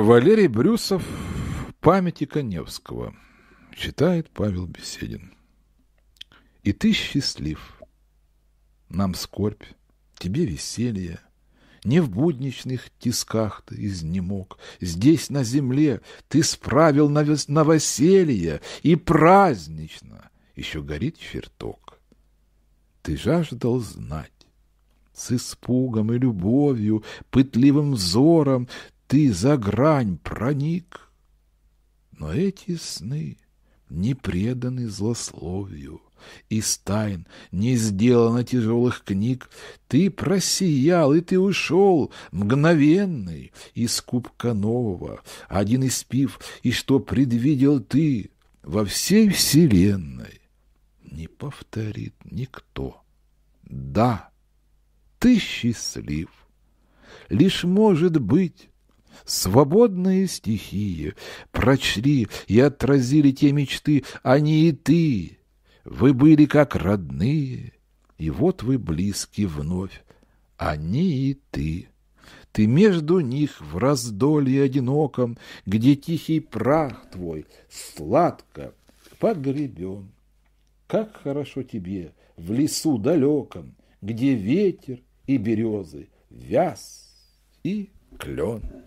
Валерий Брюсов «Памяти Коневского», читает Павел Беседин. «И ты счастлив. Нам скорбь, тебе веселье. Не в будничных тисках ты изнемог. Здесь, на земле, ты справил новоселье, и празднично еще горит чертог. Ты жаждал знать, с испугом и любовью, пытливым взором ты за грань проник. Но эти сны не преданы злословию, Из тайн не сделано тяжелых книг. Ты просиял, и ты ушел, мгновенный, Из кубка нового, один из пив, И что предвидел ты во всей вселенной, Не повторит никто. Да, ты счастлив. Лишь, может быть, Свободные стихии прочли и отразили те мечты, они и ты. Вы были как родные, и вот вы близки вновь, они и ты. Ты между них в раздолье одиноком, где тихий прах твой сладко погребен. Как хорошо тебе в лесу далеком, где ветер и березы, вяз и клен.